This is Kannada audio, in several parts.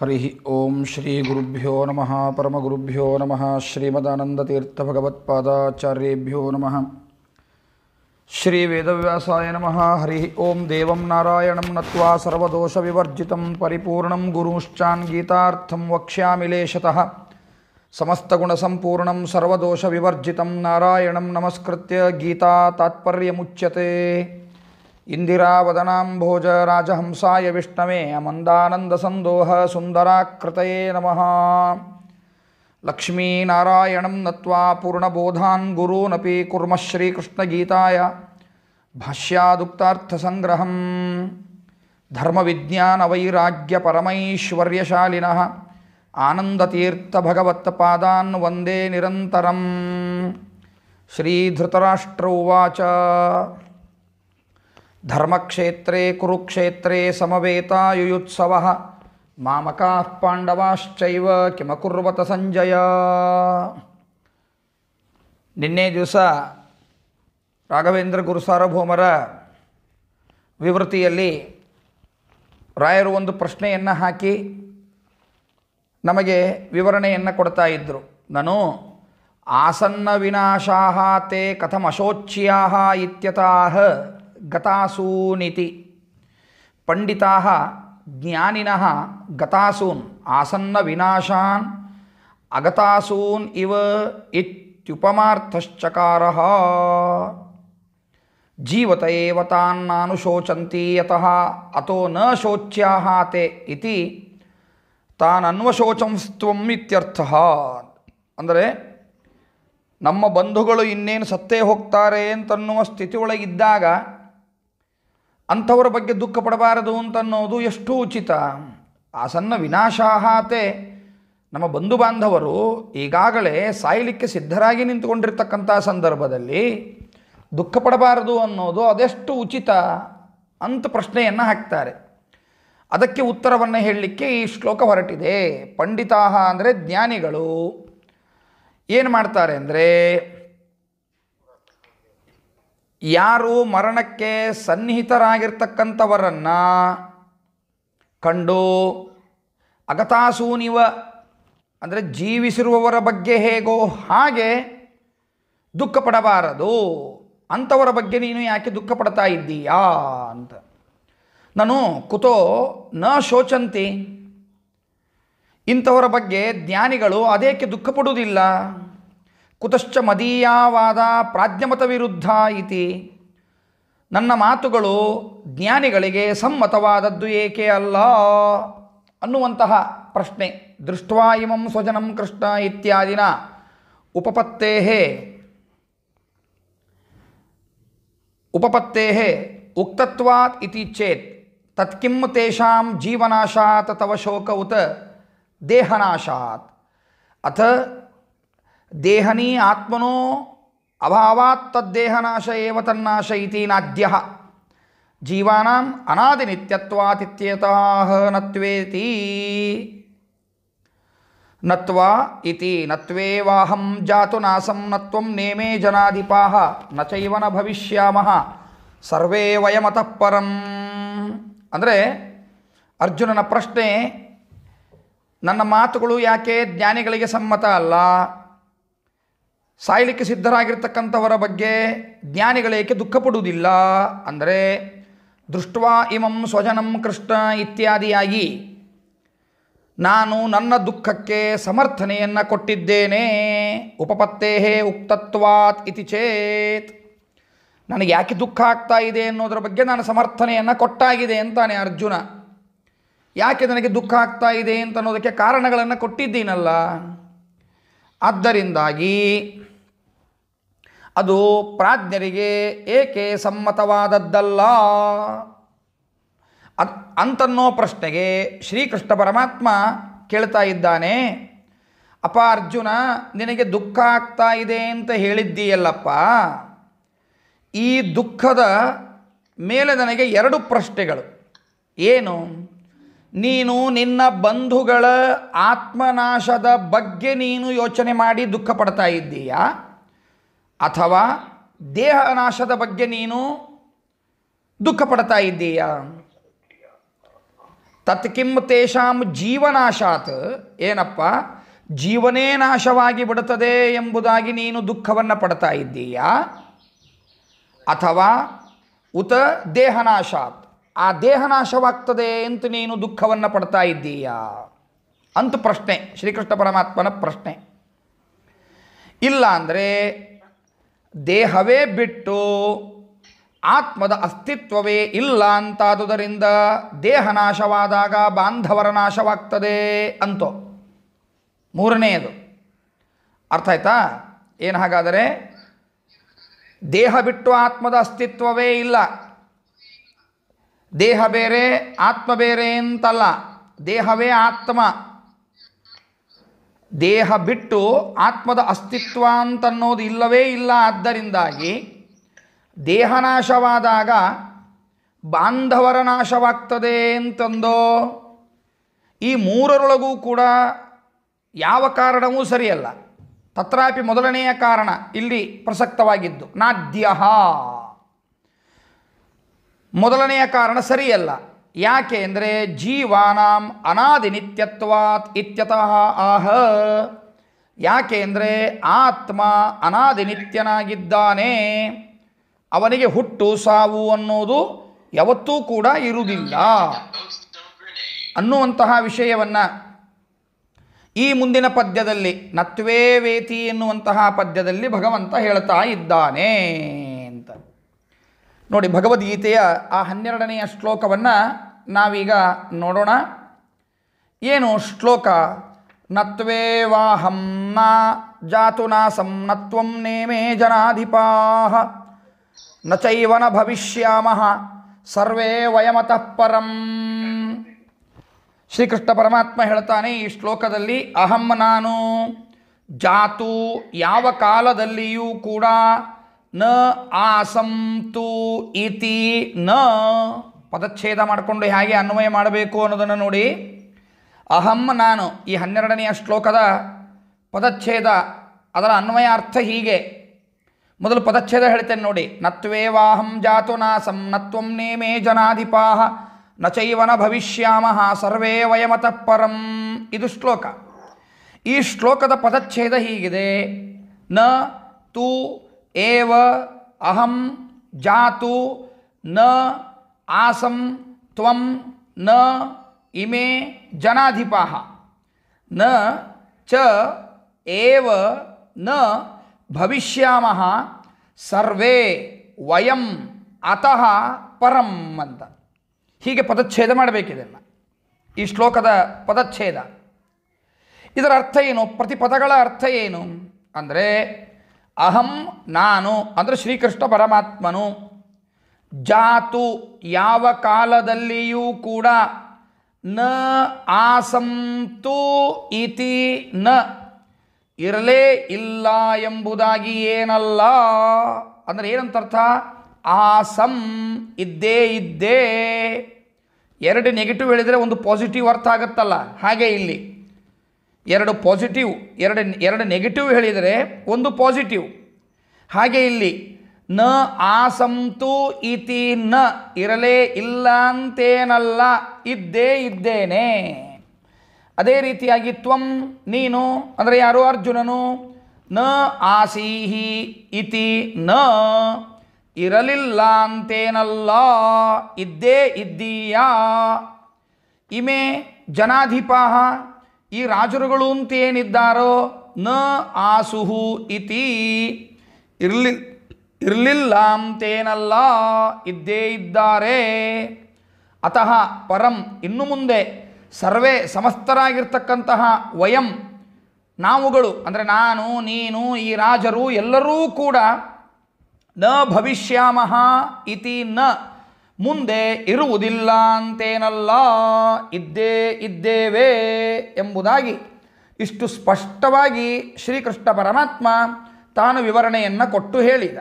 हरिः ॐ श्रीगुरुभ्यो नमः परमगुरुभ्यो नमः श्रीमदानन्दतीर्थभगवत्पादाचार्येभ्यो नमः श्रीवेदव्यासाय नमः हरिः ॐ देवं नारायणं नत्वा सर्वदोषविवर्जितं परिपूर्णं गुरूंश्चान् गीतार्थं वक्ष्यामिलेशतः समस्तगुणसम्पूर्णं सर्वदोषविवर्जितं नारायणं नमस्कृत्य गीता तात्पर्यमुच्यते इन्दिरावदनाम्भोज राजहंसाय विष्णवे अमन्दानन्दसन्दोहसुन्दराकृतये नमः लक्ष्मीनारायणं नत्वा पूर्णबोधान् गुरूनपि कुर्मः श्रीकृष्णगीताय भाष्यादुक्तार्थसङ्ग्रहं धर्मविज्ञानवैराग्यपरमैश्वर्यशालिनः आनन्दतीर्थभगवत्पादान् वन्दे निरन्तरं श्रीधृतराष्ट्र उवाच ಧರ್ಮಕ್ಷೇತ್ರೇ ಕುರುಕ್ಷೇತ್ರೇ ಯುಯುತ್ಸವ ಮಾಮಕಾ ಪಾಂಡವಾಶ್ಚೈವ ಕಿಮಕುರ್ವತ ಸಂಜಯ ನಿನ್ನೆ ದಿವಸ ರಾಘವೇಂದ್ರ ಗುರು ವಿವೃತಿಯಲ್ಲಿ ರಾಯರು ಒಂದು ಪ್ರಶ್ನೆಯನ್ನು ಹಾಕಿ ನಮಗೆ ವಿವರಣೆಯನ್ನು ಕೊಡ್ತಾ ಇದ್ದರು ನಾನು ಆಸನ್ನ ವಿನಾಶಾ ತೇ ಕಥಮಶೋಚ್ಯಾ ಇತ್ಯತಾಹ ಗತಾಸೂನಿತಿ ಪಂಡಿತಾ ಜ್ಞಾನಿನಃ ಗತಾಸೂನ್ ಆಸನ್ನ ವಿನಾಶಾನ್ ಅಗತಾಸೂನ್ ಇವ ಇತ್ಯುಪಮಾರ್ಥಶ್ಚಕಾರ ಜೀವತ ಏವ ತಾನ್ನಾನು ಯತಃ ಅತೋ ನ ಇತಿ ತಾನ್ ಇತಿ ತಾನನ್ವಶೋಚಂಸ್ತ್ವಂ ಇತ್ಯರ್ಥ ಅಂದರೆ ನಮ್ಮ ಬಂಧುಗಳು ಇನ್ನೇನು ಸತ್ತೇ ಹೋಗ್ತಾರೆ ಅಂತನ್ನುವ ಸ್ಥಿತಿ ಒಳಗಿದ್ದಾಗ ಅಂಥವರ ಬಗ್ಗೆ ದುಃಖ ಪಡಬಾರದು ಅಂತನ್ನೋದು ಎಷ್ಟು ಉಚಿತ ಆ ಸಣ್ಣ ವಿನಾಶಾಹಾತೆ ನಮ್ಮ ಬಂಧು ಬಾಂಧವರು ಈಗಾಗಲೇ ಸಾಯಲಿಕ್ಕೆ ಸಿದ್ಧರಾಗಿ ನಿಂತುಕೊಂಡಿರ್ತಕ್ಕಂಥ ಸಂದರ್ಭದಲ್ಲಿ ದುಃಖ ಪಡಬಾರದು ಅನ್ನೋದು ಅದೆಷ್ಟು ಉಚಿತ ಅಂತ ಪ್ರಶ್ನೆಯನ್ನು ಹಾಕ್ತಾರೆ ಅದಕ್ಕೆ ಉತ್ತರವನ್ನು ಹೇಳಲಿಕ್ಕೆ ಈ ಶ್ಲೋಕ ಹೊರಟಿದೆ ಪಂಡಿತಾಹ ಅಂದರೆ ಜ್ಞಾನಿಗಳು ಏನು ಮಾಡ್ತಾರೆ ಅಂದರೆ ಯಾರು ಮರಣಕ್ಕೆ ಸನ್ನಿಹಿತರಾಗಿರ್ತಕ್ಕಂಥವರನ್ನು ಕಂಡು ಅಗತಾಸೂನಿವ ಅಂದರೆ ಜೀವಿಸಿರುವವರ ಬಗ್ಗೆ ಹೇಗೋ ಹಾಗೆ ದುಃಖ ಪಡಬಾರದು ಅಂಥವರ ಬಗ್ಗೆ ನೀನು ಯಾಕೆ ದುಃಖ ಪಡ್ತಾ ಇದ್ದೀಯಾ ಅಂತ ನಾನು ಕುತೋ ನ ಶೋಚಂತಿ ಇಂಥವರ ಬಗ್ಗೆ ಜ್ಞಾನಿಗಳು ಅದೇಕೆ ದುಃಖ ಪಡುವುದಿಲ್ಲ ಕುತಶ್ಚ ಮದೀಯಾವಾದ ಪ್ರಾಜ್ಞಮತ ವಿರುದ್ಧ ಇತಿ ನನ್ನ ಮಾತುಗಳು ಜ್ಞಾನಿಗಳಿಗೆ ಸಮ್ಮತವಾದದ್ದು ಏಕೆ ಅಲ್ಲ ಅನ್ನುವಂತಹ ಪ್ರಶ್ನೆ ದೃಷ್ಟ್ವಾ ಇಮಂ ಸ್ವಜನಂ ಕೃಷ್ಣ ಇತ್ಯಾದಿನ ಉಪಪತ್ತೇ ಉಪಪತ್ತೇ ಉಕ್ತತ್ವಾತ್ ಇತಿ ಚೇತ್ ತತ್ಕಿಂ ತೇಷಾಂ ಜೀವನಾಶಾತ್ ತವ ಶೋಕ ಉತ ದೇಹನಾಶಾತ್ ಅಥ ದೇಹನಿ ಆತ್ಮನೋ ಅಭಾವಾತ್ ತದ್ದೇಹನಾಶ ಏವ ತನ್ನಾಶ ಇತಿ ನಾದ್ಯ ಜೀವಾನಾಂ ಅನಾದಿ ನತ್ವೇತಿ ನತ್ವಾ ಇತಿ ನತ್ವೇವಾಹಂ ಜಾತು ನಾಸಂ ನತ್ವಂ ನೇಮೇ ಜನಾಧಿಪಾಹ ನ ಚೈವನ ಭವಿಷ್ಯಾಮಃ ಸರ್ವೇ ವಯಮತಃ ಪರಂ ಅಂದರೆ ಅರ್ಜುನನ ಪ್ರಶ್ನೆ ನನ್ನ ಮಾತುಗಳು ಯಾಕೆ ಜ್ಞಾನಿಗಳಿಗೆ ಸಮ್ಮತ ಅಲ್ಲ ಸಾಯ್ಲಿಕ್ಕೆ ಸಿದ್ಧರಾಗಿರ್ತಕ್ಕಂಥವರ ಬಗ್ಗೆ ಜ್ಞಾನಿಗಳೇಕೆ ದುಃಖ ಪಡುವುದಿಲ್ಲ ಅಂದರೆ ದೃಷ್ಟವಾ ಇಮಂ ಸ್ವಜನಂ ಕೃಷ್ಣ ಇತ್ಯಾದಿಯಾಗಿ ನಾನು ನನ್ನ ದುಃಖಕ್ಕೆ ಸಮರ್ಥನೆಯನ್ನು ಕೊಟ್ಟಿದ್ದೇನೆ ಉಪಪತ್ತೇಹೇ ಉಕ್ತತ್ವಾತ್ ಇತಿ ಚೇತ್ ನನಗೆ ಯಾಕೆ ದುಃಖ ಆಗ್ತಾ ಇದೆ ಅನ್ನೋದರ ಬಗ್ಗೆ ನಾನು ಸಮರ್ಥನೆಯನ್ನು ಕೊಟ್ಟಾಗಿದೆ ಅಂತಾನೆ ಅರ್ಜುನ ಯಾಕೆ ನನಗೆ ದುಃಖ ಆಗ್ತಾ ಇದೆ ಅಂತ ಅನ್ನೋದಕ್ಕೆ ಕಾರಣಗಳನ್ನು ಕೊಟ್ಟಿದ್ದೀನಲ್ಲ ಆದ್ದರಿಂದಾಗಿ ಅದು ಪ್ರಾಜ್ಞರಿಗೆ ಏಕೆ ಸಮ್ಮತವಾದದ್ದಲ್ಲ ಅಂತನ್ನೋ ಪ್ರಶ್ನೆಗೆ ಶ್ರೀಕೃಷ್ಣ ಪರಮಾತ್ಮ ಕೇಳ್ತಾ ಇದ್ದಾನೆ ಅಪ ಅರ್ಜುನ ನಿನಗೆ ದುಃಖ ಆಗ್ತಾ ಇದೆ ಅಂತ ಹೇಳಿದ್ದೀಯಲ್ಲಪ್ಪ ಈ ದುಃಖದ ಮೇಲೆ ನನಗೆ ಎರಡು ಪ್ರಶ್ನೆಗಳು ಏನು ನೀನು ನಿನ್ನ ಬಂಧುಗಳ ಆತ್ಮನಾಶದ ಬಗ್ಗೆ ನೀನು ಯೋಚನೆ ಮಾಡಿ ದುಃಖ ಪಡ್ತಾ ಇದ್ದೀಯಾ ಅಥವಾ ದೇಹ ನಾಶದ ಬಗ್ಗೆ ನೀನು ದುಃಖ ಪಡ್ತಾ ಇದ್ದೀಯಾ ತತ್ಕಿಂ ತೇಷಾಂ ಜೀವನಾಶಾತ್ ಏನಪ್ಪ ಜೀವನೇ ನಾಶವಾಗಿ ಬಿಡುತ್ತದೆ ಎಂಬುದಾಗಿ ನೀನು ದುಃಖವನ್ನು ಪಡ್ತಾ ಇದ್ದೀಯಾ ಅಥವಾ ಉತ ದೇಹನಾಶಾತ್ ಆ ದೇಹನಾಶವಾಗ್ತದೆ ಅಂತ ನೀನು ದುಃಖವನ್ನು ಪಡ್ತಾ ಇದ್ದೀಯಾ ಅಂತ ಪ್ರಶ್ನೆ ಶ್ರೀಕೃಷ್ಣ ಪರಮಾತ್ಮನ ಪ್ರಶ್ನೆ ಇಲ್ಲ ಅಂದರೆ ದೇಹವೇ ಬಿಟ್ಟು ಆತ್ಮದ ಅಸ್ತಿತ್ವವೇ ಇಲ್ಲ ಅಂತಾದುದರಿಂದ ದೇಹ ನಾಶವಾದಾಗ ಬಾಂಧವರ ನಾಶವಾಗ್ತದೆ ಅಂತೋ ಮೂರನೆಯದು ಅರ್ಥ ಆಯ್ತಾ ಏನು ಹಾಗಾದರೆ ದೇಹ ಬಿಟ್ಟು ಆತ್ಮದ ಅಸ್ತಿತ್ವವೇ ಇಲ್ಲ ದೇಹ ಬೇರೆ ಆತ್ಮ ಬೇರೆ ಅಂತಲ್ಲ ದೇಹವೇ ಆತ್ಮ ದೇಹ ಬಿಟ್ಟು ಆತ್ಮದ ಅಸ್ತಿತ್ವ ಅಂತನ್ನೋದು ಇಲ್ಲವೇ ಇಲ್ಲ ಆದ್ದರಿಂದಾಗಿ ದೇಹನಾಶವಾದಾಗ ಬಾಂಧವರ ನಾಶವಾಗ್ತದೆ ಅಂತಂದೋ ಈ ಮೂರರೊಳಗೂ ಕೂಡ ಯಾವ ಕಾರಣವೂ ಸರಿಯಲ್ಲ ತತ್ರಾಪಿ ಮೊದಲನೆಯ ಕಾರಣ ಇಲ್ಲಿ ಪ್ರಸಕ್ತವಾಗಿದ್ದು ನಾದ್ಯ ಮೊದಲನೆಯ ಕಾರಣ ಸರಿಯಲ್ಲ ಯಾಕೆ ಅಂದರೆ ಜೀವಾನಾಂ ಅನಾದಿ ನಿತ್ಯತ್ವಾತ್ ಇತ್ಯತಃ ಆಹ ಯಾಕೆ ಅಂದರೆ ಆತ್ಮ ಅನಾದಿ ನಿತ್ಯನಾಗಿದ್ದಾನೆ ಅವನಿಗೆ ಹುಟ್ಟು ಸಾವು ಅನ್ನೋದು ಯಾವತ್ತೂ ಕೂಡ ಇರುವುದಿಲ್ಲ ಅನ್ನುವಂತಹ ವಿಷಯವನ್ನು ಈ ಮುಂದಿನ ಪದ್ಯದಲ್ಲಿ ನತ್ವೇ ವೇತಿ ಎನ್ನುವಂತಹ ಪದ್ಯದಲ್ಲಿ ಭಗವಂತ ಹೇಳ್ತಾ ಇದ್ದಾನೆ ನೋಡಿ ಭಗವದ್ಗೀತೆಯ ಆ ಹನ್ನೆರಡನೆಯ ಶ್ಲೋಕವನ್ನು ನಾವೀಗ ನೋಡೋಣ ಏನು ಶ್ಲೋಕ ನತ್ವೇವಾಹಂ ನ ಜಾತು ನಾಸಂ ನೇಮೇ ಜನಾಧಿಪಾಹ ನಚೈವನ ಭವಿಷ್ಯಾಮಹ ಸರ್ವೇ ವಯಮತಃ ಪರಂ ಶ್ರೀಕೃಷ್ಣ ಪರಮಾತ್ಮ ಹೇಳ್ತಾನೆ ಈ ಶ್ಲೋಕದಲ್ಲಿ ಅಹಂ ನಾನು ಜಾತು ಯಾವ ಕಾಲದಲ್ಲಿಯೂ ಕೂಡ ನ ಆಸಂತು ಇತಿ ನ ಪದಚ್ಛೇದ ಮಾಡಿಕೊಂಡು ಹೇಗೆ ಅನ್ವಯ ಮಾಡಬೇಕು ಅನ್ನೋದನ್ನು ನೋಡಿ ಅಹಂ ನಾನು ಈ ಹನ್ನೆರಡನೆಯ ಶ್ಲೋಕದ ಪದಚ್ಛೇದ ಅದರ ಅನ್ವಯ ಅರ್ಥ ಹೀಗೆ ಮೊದಲು ಪದಚ್ಛೇದ ಹೇಳ್ತೇನೆ ನೋಡಿ ನತ್ವೇವಾಹಂ ಜಾತು ನಾಸಂ ನತ್ವಂ ನೇಮೇ ಜನಾಧಿಪಾಹ ನ ಚೈವನ ಭವಿಷ್ಯಾಮಹ ಸರ್ವೇ ವಯಮತಃ ಪರಂ ಇದು ಶ್ಲೋಕ ಈ ಶ್ಲೋಕದ ಪದಚ್ಛೇದ ಹೀಗಿದೆ ನ ತು ಏವ ಅಹಂ ಜಾತು ನ ಆಸಂ ತ್ವಂ ನ ಇಮೇ ಜನಾಧಿಪಾಹ ನ ಚ ಏವ ನ ಭವಿಷ್ಯಾಮ ಸರ್ವೇ ವಯಂ ಅತಃ ಪರಂ ಅಂತ ಹೀಗೆ ಪದಚ್ಛೇದ ಮಾಡಬೇಕಿದೆಲ್ಲ ಈ ಶ್ಲೋಕದ ಪದಚ್ಛೇದ ಇದರ ಅರ್ಥ ಏನು ಪ್ರತಿಪದಗಳ ಅರ್ಥ ಏನು ಅಂದರೆ ಅಹಂ ನಾನು ಅಂದರೆ ಶ್ರೀಕೃಷ್ಣ ಪರಮಾತ್ಮನು ಜಾತು ಯಾವ ಕಾಲದಲ್ಲಿಯೂ ಕೂಡ ನ ಆಸಂತು ಇತಿ ನ ಇರಲೇ ಇಲ್ಲ ಎಂಬುದಾಗಿ ಏನಲ್ಲ ಅಂದರೆ ಅರ್ಥ ಆಸಂ ಇದ್ದೇ ಇದ್ದೇ ಎರಡು ನೆಗೆಟಿವ್ ಹೇಳಿದರೆ ಒಂದು ಪಾಸಿಟಿವ್ ಅರ್ಥ ಆಗುತ್ತಲ್ಲ ಹಾಗೆ ಇಲ್ಲಿ ಎರಡು ಪಾಸಿಟಿವ್ ಎರಡು ಎರಡು ನೆಗೆಟಿವ್ ಹೇಳಿದರೆ ಒಂದು ಪಾಸಿಟಿವ್ ಹಾಗೆ ಇಲ್ಲಿ ನ ಆಸಂತು ಇತಿ ನ ಇರಲೇ ಇಲ್ಲ ಅಂತೇನಲ್ಲ ಇದ್ದೇ ಇದ್ದೇನೆ ಅದೇ ರೀತಿಯಾಗಿ ತ್ವಂ ನೀನು ಅಂದರೆ ಯಾರು ಅರ್ಜುನನು ನ ಆಸೀಹಿ ಇತಿ ನ ಇರಲಿಲ್ಲ ಅಂತೇನಲ್ಲ ಇದ್ದೇ ಇದ್ದೀಯಾ ಇಮೆ ಜನಾಧಿಪಾಹ ಈ ರಾಜರುಗಳು ಅಂತೇನಿದ್ದಾರೋ ನ ಆಸುಹು ಇತಿ ಇರ್ಲಿ ಇರಲಿಲ್ಲ ಅಂತೇನಲ್ಲ ಇದ್ದೇ ಇದ್ದಾರೆ ಅತಃ ಪರಂ ಇನ್ನು ಮುಂದೆ ಸರ್ವೇ ಸಮಸ್ತರಾಗಿರ್ತಕ್ಕಂತಹ ವಯಂ ನಾವುಗಳು ಅಂದರೆ ನಾನು ನೀನು ಈ ರಾಜರು ಎಲ್ಲರೂ ಕೂಡ ನ ಭವಿಷ್ಯಾಮಹ ಇತಿ ನ ಮುಂದೆ ಇರುವುದಿಲ್ಲ ಅಂತೇನಲ್ಲ ಇದ್ದೇ ಇದ್ದೇವೆ ಎಂಬುದಾಗಿ ಇಷ್ಟು ಸ್ಪಷ್ಟವಾಗಿ ಶ್ರೀಕೃಷ್ಣ ಪರಮಾತ್ಮ ತಾನು ವಿವರಣೆಯನ್ನು ಕೊಟ್ಟು ಹೇಳಿದ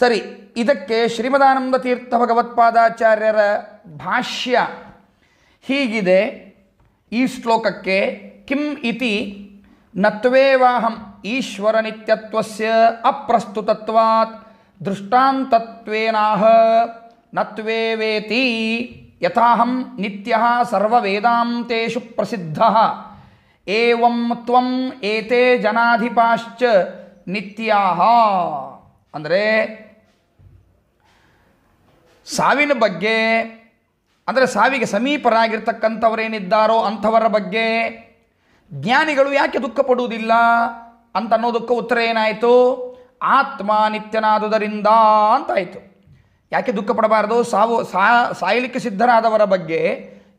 ಸರಿ ಇದಕ್ಕೆ ಶ್ರೀಮದಾನಂದ ತೀರ್ಥ ಭಗವತ್ಪಾದಾಚಾರ್ಯರ ಭಾಷ್ಯ ಹೀಗಿದೆ ಈ ಶ್ಲೋಕಕ್ಕೆ ಕಿಂ ಇತಿ ನತ್ವೇವಾಹಂ ಈಶ್ವರನಿತ್ಯತ್ವಸ್ಯ ಅಪ್ರಸ್ತುತತ್ವಾತ್ ದೃಷ್ಟಾಂತತ್ವೇನಾಹ ನತ್ವೇ ವೇತಿ ಯಥಾಹಂ ನಿತ್ಯ ಸರ್ವವೇದಾಂತೇಷು ಪ್ರಸಿದ್ಧ ಏವಂ ತ್ವಂ ಏತೆ ಜನಾಧಿಪಾಶ್ಚ ನಿತ್ಯಾ ಅಂದರೆ ಸಾವಿನ ಬಗ್ಗೆ ಅಂದರೆ ಸಾವಿಗೆ ಸಮೀಪರಾಗಿರ್ತಕ್ಕಂಥವರೇನಿದ್ದಾರೋ ಅಂಥವರ ಬಗ್ಗೆ ಜ್ಞಾನಿಗಳು ಯಾಕೆ ದುಃಖ ಪಡುವುದಿಲ್ಲ ಅನ್ನೋದಕ್ಕೆ ಉತ್ತರ ಏನಾಯಿತು ಆತ್ಮ ನಿತ್ಯನಾದುದರಿಂದ ಅಂತಾಯಿತು ಯಾಕೆ ದುಃಖ ಪಡಬಾರದು ಸಾವು ಸಾ ಸಾಯಲಿಕ್ಕೆ ಸಿದ್ಧರಾದವರ ಬಗ್ಗೆ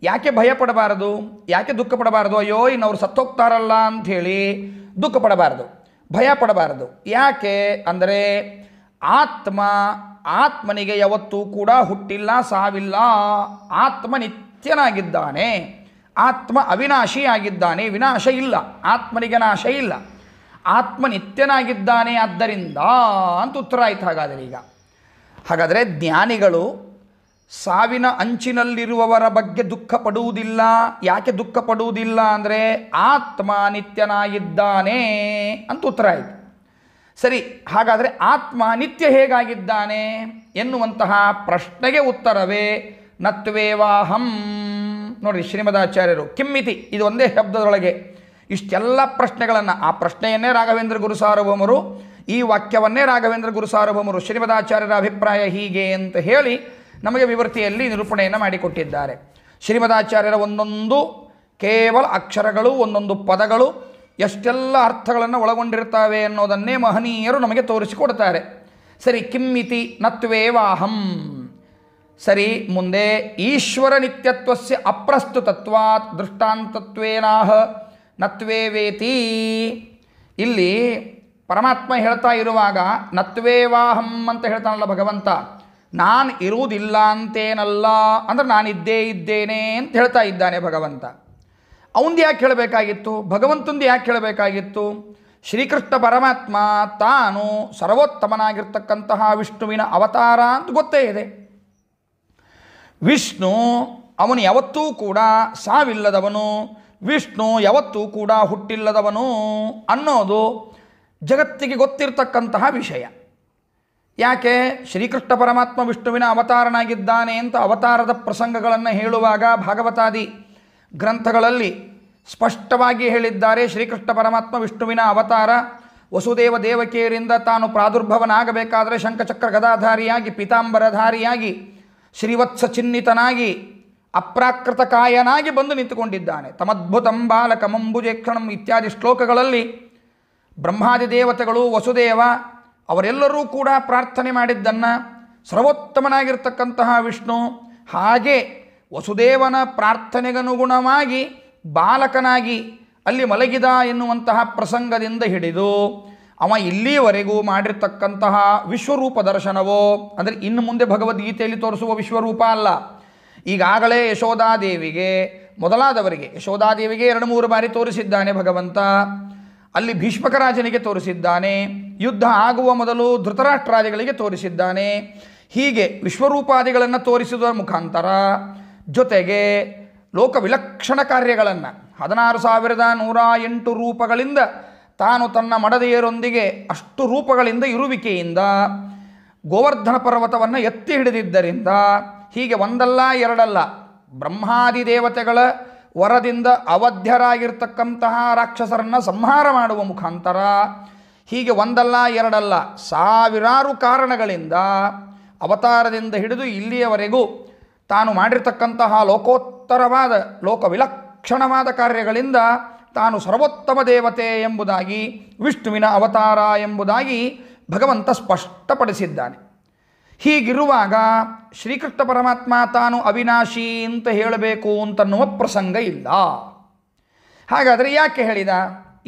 ಯಾಕೆ ಭಯ ಪಡಬಾರದು ಯಾಕೆ ದುಃಖ ಪಡಬಾರದು ಅಯ್ಯೋ ಇನ್ನವ್ರು ಸತ್ತೋಗ್ತಾರಲ್ಲ ಅಂಥೇಳಿ ದುಃಖ ಪಡಬಾರದು ಭಯ ಪಡಬಾರದು ಯಾಕೆ ಅಂದರೆ ಆತ್ಮ ಆತ್ಮನಿಗೆ ಯಾವತ್ತೂ ಕೂಡ ಹುಟ್ಟಿಲ್ಲ ಸಾವಿಲ್ಲ ಆತ್ಮ ನಿತ್ಯನಾಗಿದ್ದಾನೆ ಆತ್ಮ ಅವಿನಾಶಿಯಾಗಿದ್ದಾನೆ ವಿನಾಶ ಇಲ್ಲ ಆತ್ಮನಿಗೆ ನಾಶ ಇಲ್ಲ ಆತ್ಮ ನಿತ್ಯನಾಗಿದ್ದಾನೆ ಆದ್ದರಿಂದ ಅಂತ ಉತ್ತರ ಆಯ್ತು ಹಾಗಾದರೆ ಈಗ ಹಾಗಾದರೆ ಜ್ಞಾನಿಗಳು ಸಾವಿನ ಅಂಚಿನಲ್ಲಿರುವವರ ಬಗ್ಗೆ ದುಃಖ ಪಡುವುದಿಲ್ಲ ಯಾಕೆ ದುಃಖ ಪಡುವುದಿಲ್ಲ ಅಂದರೆ ಆತ್ಮ ನಿತ್ಯನಾಗಿದ್ದಾನೆ ಅಂತ ಉತ್ತರ ಆಯಿತು ಸರಿ ಹಾಗಾದರೆ ಆತ್ಮ ನಿತ್ಯ ಹೇಗಾಗಿದ್ದಾನೆ ಎನ್ನುವಂತಹ ಪ್ರಶ್ನೆಗೆ ಉತ್ತರವೇ ನತ್ವೇವಾಹಂ ನೋಡಿರಿ ಶ್ರೀಮದಾಚಾರ್ಯರು ಕಿಮ್ಮಿತಿ ಇದು ಒಂದೇ ಶಬ್ದದೊಳಗೆ ಇಷ್ಟೆಲ್ಲ ಪ್ರಶ್ನೆಗಳನ್ನು ಆ ಪ್ರಶ್ನೆಯನ್ನೇ ರಾಘವೇಂದ್ರ ಗುರುಸಾರ್ವಭೌಮರು ಈ ವಾಕ್ಯವನ್ನೇ ರಾಘವೇಂದ್ರ ಗುರು ಸಾರ್ವಭೌಮರು ಶ್ರೀಮದಾಚಾರ್ಯರ ಅಭಿಪ್ರಾಯ ಹೀಗೆ ಅಂತ ಹೇಳಿ ನಮಗೆ ವಿವೃತ್ತಿಯಲ್ಲಿ ನಿರೂಪಣೆಯನ್ನು ಮಾಡಿಕೊಟ್ಟಿದ್ದಾರೆ ಶ್ರೀಮದಾಚಾರ್ಯರ ಒಂದೊಂದು ಕೇವಲ ಅಕ್ಷರಗಳು ಒಂದೊಂದು ಪದಗಳು ಎಷ್ಟೆಲ್ಲ ಅರ್ಥಗಳನ್ನು ಒಳಗೊಂಡಿರ್ತಾವೆ ಅನ್ನೋದನ್ನೇ ಮಹನೀಯರು ನಮಗೆ ತೋರಿಸಿಕೊಡ್ತಾರೆ ಸರಿ ಕಿಮ್ಮಿತಿ ನತ್ವೇವಾಹಂ ಸರಿ ಮುಂದೆ ಈಶ್ವರ ನಿತ್ಯತ್ವಸ್ಯ ಅಪ್ರಸ್ತುತತ್ವಾತ್ ದೃಷ್ಟಾಂತತ್ವೇನಾಹ ನತ್ವೇವೇತಿ ಇಲ್ಲಿ ಪರಮಾತ್ಮ ಹೇಳ್ತಾ ಇರುವಾಗ ನತ್ವೇವಾಹಂ ಅಂತ ಹೇಳ್ತಾನಲ್ಲ ಭಗವಂತ ನಾನು ಇರುವುದಿಲ್ಲ ಅಂತೇನಲ್ಲ ಅಂದರೆ ನಾನಿದ್ದೇ ಇದ್ದೇನೆ ಅಂತ ಹೇಳ್ತಾ ಇದ್ದಾನೆ ಭಗವಂತ ಅವಂದು ಯಾಕೆ ಹೇಳಬೇಕಾಗಿತ್ತು ಭಗವಂತಂದು ಯಾಕೆ ಹೇಳಬೇಕಾಗಿತ್ತು ಶ್ರೀಕೃಷ್ಣ ಪರಮಾತ್ಮ ತಾನು ಸರ್ವೋತ್ತಮನಾಗಿರ್ತಕ್ಕಂತಹ ವಿಷ್ಣುವಿನ ಅವತಾರ ಅಂತ ಗೊತ್ತೇ ಇದೆ ವಿಷ್ಣು ಅವನು ಯಾವತ್ತೂ ಕೂಡ ಸಾವಿಲ್ಲದವನು ವಿಷ್ಣು ಯಾವತ್ತೂ ಕೂಡ ಹುಟ್ಟಿಲ್ಲದವನು ಅನ್ನೋದು ಜಗತ್ತಿಗೆ ಗೊತ್ತಿರತಕ್ಕಂತಹ ವಿಷಯ ಯಾಕೆ ಶ್ರೀಕೃಷ್ಣ ಪರಮಾತ್ಮ ವಿಷ್ಣುವಿನ ಅವತಾರನಾಗಿದ್ದಾನೆ ಅಂತ ಅವತಾರದ ಪ್ರಸಂಗಗಳನ್ನು ಹೇಳುವಾಗ ಭಾಗವತಾದಿ ಗ್ರಂಥಗಳಲ್ಲಿ ಸ್ಪಷ್ಟವಾಗಿ ಹೇಳಿದ್ದಾರೆ ಶ್ರೀಕೃಷ್ಣ ಪರಮಾತ್ಮ ವಿಷ್ಣುವಿನ ಅವತಾರ ವಸುದೇವ ದೇವಕಿಯರಿಂದ ತಾನು ಪ್ರಾದುರ್ಭವನಾಗಬೇಕಾದರೆ ಶಂಕಚಕ್ರ ಗದಾಧಾರಿಯಾಗಿ ಪೀತಾಂಬರಧಾರಿಯಾಗಿ ಶ್ರೀವತ್ಸ ಚಿನ್ನಿತನಾಗಿ ಅಪ್ರಾಕೃತಕಾಯನಾಗಿ ಬಂದು ನಿಂತುಕೊಂಡಿದ್ದಾನೆ ತಮದ್ಭುತಂ ಬಾಲಕಮಂಬುಜೇಕ್ಷಣಂ ಇತ್ಯಾದಿ ಶ್ಲೋಕಗಳಲ್ಲಿ ಬ್ರಹ್ಮಾದಿ ದೇವತೆಗಳು ವಸುದೇವ ಅವರೆಲ್ಲರೂ ಕೂಡ ಪ್ರಾರ್ಥನೆ ಮಾಡಿದ್ದನ್ನು ಸರ್ವೋತ್ತಮನಾಗಿರ್ತಕ್ಕಂತಹ ವಿಷ್ಣು ಹಾಗೆ ವಸುದೇವನ ಪ್ರಾರ್ಥನೆಗನುಗುಣವಾಗಿ ಬಾಲಕನಾಗಿ ಅಲ್ಲಿ ಮಲಗಿದ ಎನ್ನುವಂತಹ ಪ್ರಸಂಗದಿಂದ ಹಿಡಿದು ಅವ ಇಲ್ಲಿವರೆಗೂ ಮಾಡಿರ್ತಕ್ಕಂತಹ ವಿಶ್ವರೂಪ ದರ್ಶನವೋ ಅಂದರೆ ಇನ್ನು ಮುಂದೆ ಭಗವದ್ಗೀತೆಯಲ್ಲಿ ತೋರಿಸುವ ವಿಶ್ವರೂಪ ಅಲ್ಲ ಈಗಾಗಲೇ ಯಶೋಧಾದೇವಿಗೆ ಮೊದಲಾದವರಿಗೆ ಯಶೋಧಾದೇವಿಗೆ ಎರಡು ಮೂರು ಬಾರಿ ತೋರಿಸಿದ್ದಾನೆ ಭಗವಂತ ಅಲ್ಲಿ ಭೀಷ್ಮಕರಾಜನಿಗೆ ತೋರಿಸಿದ್ದಾನೆ ಯುದ್ಧ ಆಗುವ ಮೊದಲು ಧೃತರಾಷ್ಟ್ರಾದಿಗಳಿಗೆ ತೋರಿಸಿದ್ದಾನೆ ಹೀಗೆ ವಿಶ್ವರೂಪಾದಿಗಳನ್ನು ತೋರಿಸಿದ ಮುಖಾಂತರ ಜೊತೆಗೆ ಲೋಕ ವಿಲಕ್ಷಣ ಕಾರ್ಯಗಳನ್ನು ಹದಿನಾರು ಸಾವಿರದ ನೂರ ಎಂಟು ರೂಪಗಳಿಂದ ತಾನು ತನ್ನ ಮಡದೆಯರೊಂದಿಗೆ ಅಷ್ಟು ರೂಪಗಳಿಂದ ಇರುವಿಕೆಯಿಂದ ಗೋವರ್ಧನ ಪರ್ವತವನ್ನು ಎತ್ತಿ ಹಿಡಿದಿದ್ದರಿಂದ ಹೀಗೆ ಒಂದಲ್ಲ ಎರಡಲ್ಲ ಬ್ರಹ್ಮಾದಿ ದೇವತೆಗಳ ವರದಿಂದ ಅವಧ್ಯರಾಗಿರ್ತಕ್ಕಂತಹ ರಾಕ್ಷಸರನ್ನು ಸಂಹಾರ ಮಾಡುವ ಮುಖಾಂತರ ಹೀಗೆ ಒಂದಲ್ಲ ಎರಡಲ್ಲ ಸಾವಿರಾರು ಕಾರಣಗಳಿಂದ ಅವತಾರದಿಂದ ಹಿಡಿದು ಇಲ್ಲಿಯವರೆಗೂ ತಾನು ಮಾಡಿರ್ತಕ್ಕಂತಹ ಲೋಕೋತ್ತರವಾದ ಲೋಕವಿಲಕ್ಷಣವಾದ ಕಾರ್ಯಗಳಿಂದ ತಾನು ಸರ್ವೋತ್ತಮ ದೇವತೆ ಎಂಬುದಾಗಿ ವಿಷ್ಣುವಿನ ಅವತಾರ ಎಂಬುದಾಗಿ ಭಗವಂತ ಸ್ಪಷ್ಟಪಡಿಸಿದ್ದಾನೆ ಹೀಗಿರುವಾಗ ಶ್ರೀಕೃಷ್ಣ ಪರಮಾತ್ಮ ತಾನು ಅವಿನಾಶಿ ಅಂತ ಹೇಳಬೇಕು ಅಂತನ್ನುವ ಪ್ರಸಂಗ ಇಲ್ಲ ಹಾಗಾದರೆ ಯಾಕೆ ಹೇಳಿದ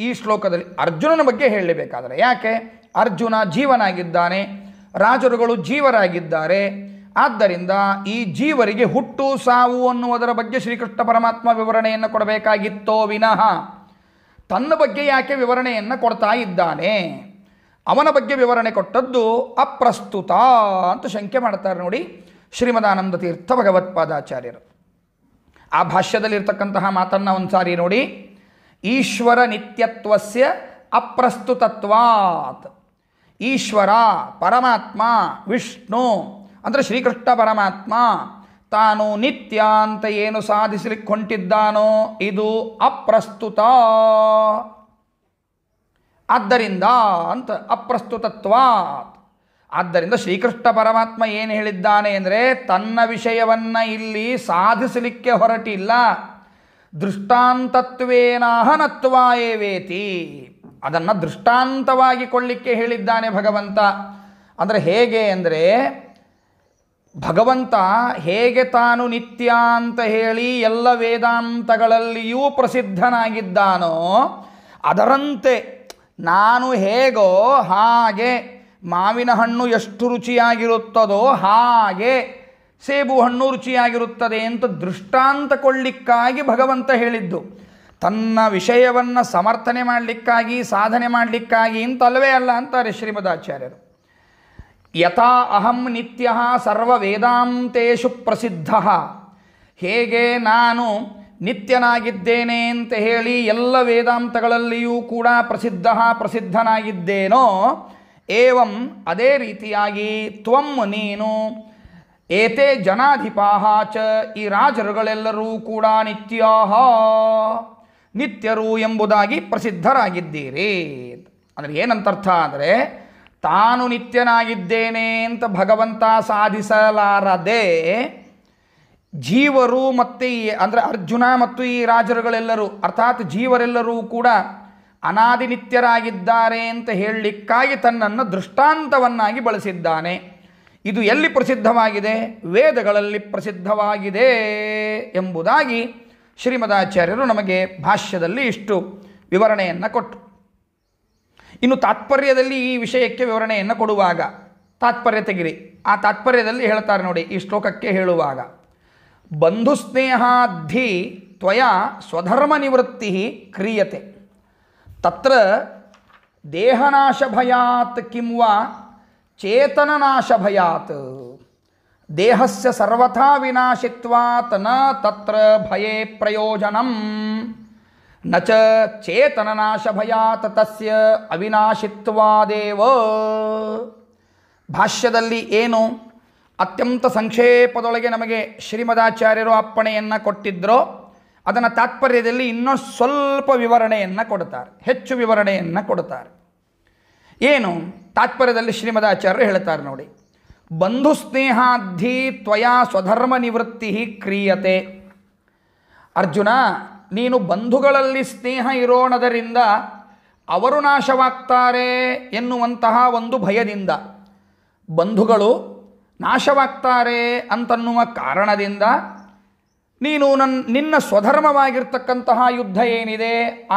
ಈ ಶ್ಲೋಕದಲ್ಲಿ ಅರ್ಜುನನ ಬಗ್ಗೆ ಹೇಳಬೇಕಾದರೆ ಯಾಕೆ ಅರ್ಜುನ ಜೀವನಾಗಿದ್ದಾನೆ ರಾಜರುಗಳು ಜೀವರಾಗಿದ್ದಾರೆ ಆದ್ದರಿಂದ ಈ ಜೀವರಿಗೆ ಹುಟ್ಟು ಸಾವು ಅನ್ನುವುದರ ಬಗ್ಗೆ ಶ್ರೀಕೃಷ್ಣ ಪರಮಾತ್ಮ ವಿವರಣೆಯನ್ನು ಕೊಡಬೇಕಾಗಿತ್ತೋ ವಿನಃ ತನ್ನ ಬಗ್ಗೆ ಯಾಕೆ ವಿವರಣೆಯನ್ನು ಕೊಡ್ತಾ ಇದ್ದಾನೆ ಅವನ ಬಗ್ಗೆ ವಿವರಣೆ ಕೊಟ್ಟದ್ದು ಅಪ್ರಸ್ತುತ ಅಂತ ಶಂಕೆ ಮಾಡ್ತಾರೆ ನೋಡಿ ಶ್ರೀಮದಾನಂದ ತೀರ್ಥ ಭಗವತ್ಪಾದಾಚಾರ್ಯರು ಆ ಭಾಷ್ಯದಲ್ಲಿರ್ತಕ್ಕಂತಹ ಮಾತನ್ನು ಒಂದು ಸಾರಿ ನೋಡಿ ಈಶ್ವರ ನಿತ್ಯತ್ವಸ ಅಪ್ರಸ್ತುತತ್ವಾತ್ ಈಶ್ವರ ಪರಮಾತ್ಮ ವಿಷ್ಣು ಅಂದರೆ ಶ್ರೀಕೃಷ್ಣ ಪರಮಾತ್ಮ ತಾನು ನಿತ್ಯ ಅಂತ ಏನು ಸಾಧಿಸಲಿಕ್ಕೆ ಹೊಂಟಿದ್ದಾನೋ ಇದು ಅಪ್ರಸ್ತುತ ಆದ್ದರಿಂದ ಅಂತ ಅಪ್ರಸ್ತುತತ್ವಾತ್ ಆದ್ದರಿಂದ ಶ್ರೀಕೃಷ್ಣ ಪರಮಾತ್ಮ ಏನು ಹೇಳಿದ್ದಾನೆ ಅಂದರೆ ತನ್ನ ವಿಷಯವನ್ನು ಇಲ್ಲಿ ಸಾಧಿಸಲಿಕ್ಕೆ ಹೊರಟಿಲ್ಲ ದೃಷ್ಟಾಂತತ್ವೇನಾಹನತ್ವ ಅದನ್ನು ದೃಷ್ಟಾಂತವಾಗಿ ಕೊಳ್ಳಿಕ್ಕೆ ಹೇಳಿದ್ದಾನೆ ಭಗವಂತ ಅಂದರೆ ಹೇಗೆ ಅಂದರೆ ಭಗವಂತ ಹೇಗೆ ತಾನು ನಿತ್ಯ ಅಂತ ಹೇಳಿ ಎಲ್ಲ ವೇದಾಂತಗಳಲ್ಲಿಯೂ ಪ್ರಸಿದ್ಧನಾಗಿದ್ದಾನೋ ಅದರಂತೆ ನಾನು ಹೇಗೋ ಹಾಗೆ ಮಾವಿನ ಹಣ್ಣು ಎಷ್ಟು ರುಚಿಯಾಗಿರುತ್ತದೋ ಹಾಗೆ ಸೇಬು ಹಣ್ಣು ರುಚಿಯಾಗಿರುತ್ತದೆ ಅಂತ ದೃಷ್ಟಾಂತ ಕೊಳ್ಳಿಕ್ಕಾಗಿ ಭಗವಂತ ಹೇಳಿದ್ದು ತನ್ನ ವಿಷಯವನ್ನು ಸಮರ್ಥನೆ ಮಾಡಲಿಕ್ಕಾಗಿ ಸಾಧನೆ ಮಾಡಲಿಕ್ಕಾಗಿ ಅಂತಲ್ವೇ ಅಲ್ಲ ಅಂತಾರೆ ಶ್ರೀಮದಾಚಾರ್ಯರು ಯಥಾ ಅಹಂ ನಿತ್ಯ ಸರ್ವ ವೇದಾಂತೇಶು ಪ್ರಸಿದ್ಧ ಹೇಗೆ ನಾನು ನಿತ್ಯನಾಗಿದ್ದೇನೆ ಅಂತ ಹೇಳಿ ಎಲ್ಲ ವೇದಾಂತಗಳಲ್ಲಿಯೂ ಕೂಡ ಪ್ರಸಿದ್ಧ ಪ್ರಸಿದ್ಧನಾಗಿದ್ದೇನೋ ಏವಂ ಅದೇ ರೀತಿಯಾಗಿ ತ್ವಂ ನೀನು ಏತೆ ಜನಾಧಿಪಾಹ ಚ ಈ ರಾಜರುಗಳೆಲ್ಲರೂ ಕೂಡ ನಿತ್ಯಾಹ ನಿತ್ಯರು ಎಂಬುದಾಗಿ ಪ್ರಸಿದ್ಧರಾಗಿದ್ದೀರಿ ಅಂದರೆ ಏನಂತರ್ಥ ಅಂದರೆ ತಾನು ನಿತ್ಯನಾಗಿದ್ದೇನೆ ಅಂತ ಭಗವಂತ ಸಾಧಿಸಲಾರದೆ ಜೀವರು ಮತ್ತು ಈ ಅಂದರೆ ಅರ್ಜುನ ಮತ್ತು ಈ ರಾಜರುಗಳೆಲ್ಲರೂ ಅರ್ಥಾತ್ ಜೀವರೆಲ್ಲರೂ ಕೂಡ ಅನಾದಿನಿತ್ಯರಾಗಿದ್ದಾರೆ ಅಂತ ಹೇಳಲಿಕ್ಕಾಗಿ ತನ್ನನ್ನು ದೃಷ್ಟಾಂತವನ್ನಾಗಿ ಬಳಸಿದ್ದಾನೆ ಇದು ಎಲ್ಲಿ ಪ್ರಸಿದ್ಧವಾಗಿದೆ ವೇದಗಳಲ್ಲಿ ಪ್ರಸಿದ್ಧವಾಗಿದೆ ಎಂಬುದಾಗಿ ಶ್ರೀಮದಾಚಾರ್ಯರು ನಮಗೆ ಭಾಷ್ಯದಲ್ಲಿ ಇಷ್ಟು ವಿವರಣೆಯನ್ನು ಕೊಟ್ಟು ಇನ್ನು ತಾತ್ಪರ್ಯದಲ್ಲಿ ಈ ವಿಷಯಕ್ಕೆ ವಿವರಣೆಯನ್ನು ಕೊಡುವಾಗ ತಾತ್ಪರ್ಯ ತೆಗಿರಿ ಆ ತಾತ್ಪರ್ಯದಲ್ಲಿ ಹೇಳ್ತಾರೆ ನೋಡಿ ಈ ಶ್ಲೋಕಕ್ಕೆ ಹೇಳುವಾಗ ಬಂಧುಸ್ನೇಹಾಧಿ ತ್ವಯ ಸ್ವಧರ್ಮನಿವೃತ್ತಿ ಕ್ರಿಯತೆ ತತ್ರ ದೇಹನಾಶಭಯಾತ್ ಕಿಂವ ಚೇತನನಾಶಭಯಾತ್ ದೇಹಸ್ಯ ಸರ್ವಥಾ ವಿನಾಶಿತ್ವಾತ್ ನ ತತ್ರ ಭಯೇ ಪ್ರಯೋಜನಂ ನಚ ಚ ಚೇತನನಾಶಭಯಾತ್ ತಸ್ಯ ಅವಿನಾಶಿತ್ವಾದೇವ ಭಾಷ್ಯದಲ್ಲಿ ಏನು ಅತ್ಯಂತ ಸಂಕ್ಷೇಪದೊಳಗೆ ನಮಗೆ ಶ್ರೀಮದಾಚಾರ್ಯರು ಅಪ್ಪಣೆಯನ್ನು ಕೊಟ್ಟಿದ್ದರೋ ಅದನ್ನು ತಾತ್ಪರ್ಯದಲ್ಲಿ ಇನ್ನೂ ಸ್ವಲ್ಪ ವಿವರಣೆಯನ್ನು ಕೊಡ್ತಾರೆ ಹೆಚ್ಚು ವಿವರಣೆಯನ್ನು ಕೊಡುತ್ತಾರೆ ಏನು ತಾತ್ಪರ್ಯದಲ್ಲಿ ಶ್ರೀಮದಾಚಾರ್ಯರು ಹೇಳ್ತಾರೆ ನೋಡಿ ಬಂಧು ಸ್ನೇಹಾದ್ಧಿ ತ್ವಯಾ ಸ್ವಧರ್ಮ ನಿವೃತ್ತಿ ಕ್ರಿಯತೆ ಅರ್ಜುನ ನೀನು ಬಂಧುಗಳಲ್ಲಿ ಸ್ನೇಹ ಇರೋಣದರಿಂದ ಅವರು ನಾಶವಾಗ್ತಾರೆ ಎನ್ನುವಂತಹ ಒಂದು ಭಯದಿಂದ ಬಂಧುಗಳು ನಾಶವಾಗ್ತಾರೆ ಅಂತನ್ನುವ ಕಾರಣದಿಂದ ನೀನು ನನ್ನ ನಿನ್ನ ಸ್ವಧರ್ಮವಾಗಿರ್ತಕ್ಕಂತಹ ಯುದ್ಧ ಏನಿದೆ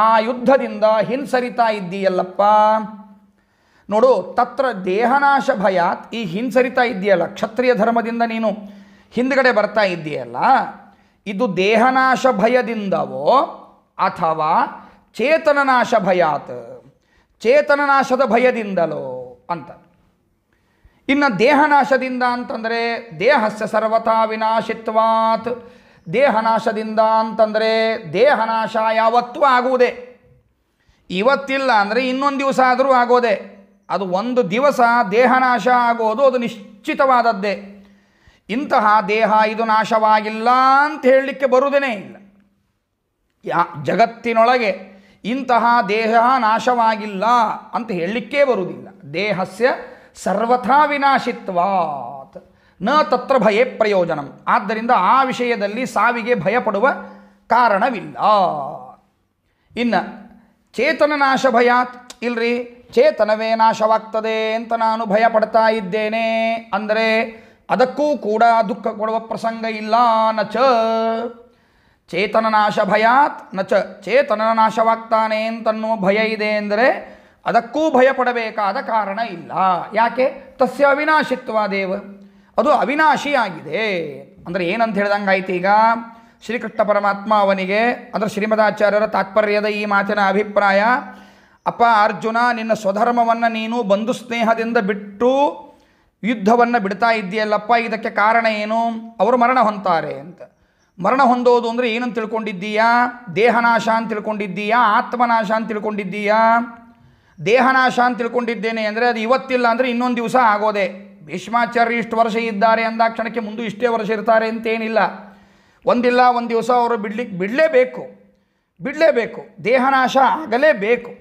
ಆ ಯುದ್ಧದಿಂದ ಹಿಂಸರಿತಾ ಇದ್ದೀಯಲ್ಲಪ್ಪ ನೋಡು ತತ್ರ ದೇಹನಾಶ ಭಯಾತ್ ಈ ಹಿಂಸರಿತಾ ಇದ್ದೀಯಲ್ಲ ಕ್ಷತ್ರಿಯ ಧರ್ಮದಿಂದ ನೀನು ಹಿಂದ್ಗಡೆ ಬರ್ತಾ ಇದ್ದೀಯಲ್ಲ ಇದು ದೇಹನಾಶ ಭಯದಿಂದವೋ ಅಥವಾ ಚೇತನನಾಶ ಭಯಾತ್ ಚೇತನನಾಶದ ಭಯದಿಂದಲೋ ಅಂತ ಇನ್ನು ದೇಹನಾಶದಿಂದ ಅಂತಂದರೆ ದೇಹಸ್ಯ ಸರ್ವಥಾ ವಿನಾಶಿತ್ವಾತ್ ದೇಹನಾಶದಿಂದ ಅಂತಂದರೆ ದೇಹನಾಶ ಯಾವತ್ತೂ ಆಗುವುದೇ ಇವತ್ತಿಲ್ಲ ಅಂದರೆ ಇನ್ನೊಂದು ದಿವಸ ಆದರೂ ಆಗೋದೆ ಅದು ಒಂದು ದಿವಸ ದೇಹನಾಶ ಆಗೋದು ಅದು ನಿಶ್ಚಿತವಾದದ್ದೇ ಇಂತಹ ದೇಹ ಇದು ನಾಶವಾಗಿಲ್ಲ ಅಂತ ಹೇಳಲಿಕ್ಕೆ ಬರುವುದೇ ಇಲ್ಲ ಯಾ ಜಗತ್ತಿನೊಳಗೆ ಇಂತಹ ದೇಹ ನಾಶವಾಗಿಲ್ಲ ಅಂತ ಹೇಳಲಿಕ್ಕೇ ಬರುವುದಿಲ್ಲ ದೇಹಸ್ಯ ಸರ್ವಥಾ ವಿನಾಶಿತ್ವಾತ್ ನ ತತ್ರ ಭಯೇ ಪ್ರಯೋಜನಂ ಆದ್ದರಿಂದ ಆ ವಿಷಯದಲ್ಲಿ ಸಾವಿಗೆ ಭಯಪಡುವ ಕಾರಣವಿಲ್ಲ ಇನ್ನು ಚೇತನ ನಾಶ ಭಯಾತ್ ಇಲ್ರಿ ಚೇತನವೇ ನಾಶವಾಗ್ತದೆ ಅಂತ ನಾನು ಭಯ ಪಡ್ತಾ ಇದ್ದೇನೆ ಅಂದರೆ ಅದಕ್ಕೂ ಕೂಡ ದುಃಖ ಕೊಡುವ ಪ್ರಸಂಗ ಇಲ್ಲ ನಚ ಚೇತನ ನಾಶ ಭಯಾತ್ ನಚ ಚೇತನ ನಾಶವಾಗ್ತಾನೆ ಅಂತನ್ನುವ ಭಯ ಇದೆ ಅಂದರೆ ಅದಕ್ಕೂ ಭಯಪಡಬೇಕಾದ ಕಾರಣ ಇಲ್ಲ ಯಾಕೆ ತಸ್ಯ ಅವಿನಾಶಿತ್ವ ದೇವ ಅದು ಅವಿನಾಶಿಯಾಗಿದೆ ಅಂದರೆ ಏನಂತ ಆಯ್ತು ಈಗ ಶ್ರೀಕೃಷ್ಣ ಪರಮಾತ್ಮ ಅವನಿಗೆ ಅಂದರೆ ಶ್ರೀಮದಾಚಾರ್ಯರ ತಾತ್ಪರ್ಯದ ಈ ಮಾತಿನ ಅಭಿಪ್ರಾಯ ಅಪ್ಪ ಅರ್ಜುನ ನಿನ್ನ ಸ್ವಧರ್ಮವನ್ನು ನೀನು ಬಂಧು ಸ್ನೇಹದಿಂದ ಬಿಟ್ಟು ಯುದ್ಧವನ್ನು ಬಿಡ್ತಾ ಇದ್ದೀಯಲ್ಲಪ್ಪ ಇದಕ್ಕೆ ಕಾರಣ ಏನು ಅವರು ಮರಣ ಹೊಂತಾರೆ ಅಂತ ಮರಣ ಹೊಂದೋದು ಅಂದರೆ ಏನಂತ ತಿಳ್ಕೊಂಡಿದ್ದೀಯಾ ದೇಹನಾಶ ಅಂತ ತಿಳ್ಕೊಂಡಿದ್ದೀಯಾ ಆತ್ಮನಾಶ ಅಂತ ತಿಳ್ಕೊಂಡಿದ್ದೀಯಾ ದೇಹನಾಶ ಅಂತ ತಿಳ್ಕೊಂಡಿದ್ದೇನೆ ಅಂದರೆ ಅದು ಇವತ್ತಿಲ್ಲ ಅಂದರೆ ಇನ್ನೊಂದು ದಿವಸ ಆಗೋದೆ ಭೀಷ್ಮಾಚಾರ್ಯ ಇಷ್ಟು ವರ್ಷ ಇದ್ದಾರೆ ಅಂದ ಕ್ಷಣಕ್ಕೆ ಮುಂದೆ ಇಷ್ಟೇ ವರ್ಷ ಇರ್ತಾರೆ ಅಂತೇನಿಲ್ಲ ಒಂದಿಲ್ಲ ಒಂದು ದಿವಸ ಅವರು ಬಿಡ್ಲಿಕ್ಕೆ ಬಿಡಲೇಬೇಕು ಬಿಡಲೇಬೇಕು ದೇಹನಾಶ ಆಗಲೇಬೇಕು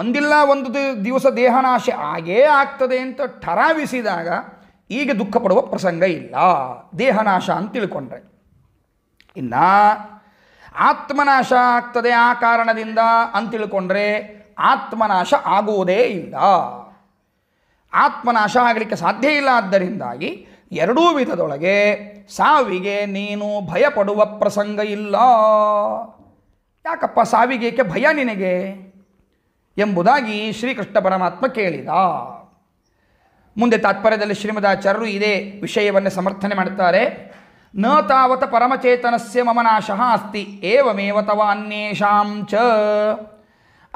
ಒಂದಿಲ್ಲ ಒಂದು ದಿವಸ ದೇಹನಾಶ ಆಗೇ ಆಗ್ತದೆ ಅಂತ ಠರಾವಿಸಿದಾಗ ಈಗ ದುಃಖ ಪಡುವ ಪ್ರಸಂಗ ಇಲ್ಲ ದೇಹನಾಶ ಅಂತ ತಿಳ್ಕೊಂಡ್ರೆ ಇನ್ನು ಆತ್ಮನಾಶ ಆಗ್ತದೆ ಆ ಕಾರಣದಿಂದ ಅಂತ ತಿಳ್ಕೊಂಡ್ರೆ ಆತ್ಮನಾಶ ಆಗುವುದೇ ಇಲ್ಲ ಆತ್ಮನಾಶ ಆಗಲಿಕ್ಕೆ ಸಾಧ್ಯ ಇಲ್ಲ ಆದ್ದರಿಂದಾಗಿ ಎರಡೂ ವಿಧದೊಳಗೆ ಸಾವಿಗೆ ನೀನು ಭಯಪಡುವ ಪ್ರಸಂಗ ಇಲ್ಲ ಯಾಕಪ್ಪ ಸಾವಿಗೆಕೆ ಭಯ ನಿನಗೆ ಎಂಬುದಾಗಿ ಶ್ರೀಕೃಷ್ಣ ಪರಮಾತ್ಮ ಕೇಳಿದ ಮುಂದೆ ತಾತ್ಪರ್ಯದಲ್ಲಿ ಶ್ರೀಮದಾಚಾರ್ಯರು ಇದೇ ವಿಷಯವನ್ನು ಸಮರ್ಥನೆ ಮಾಡುತ್ತಾರೆ ನ ತಾವತ ಪರಮಚೇತನಸ್ಯ ಮಮನಾಶಃ ಅಸ್ತಿ ಏವಮೇವ ತವಾ ಅನ್ಯೇಷಾಂ ಚ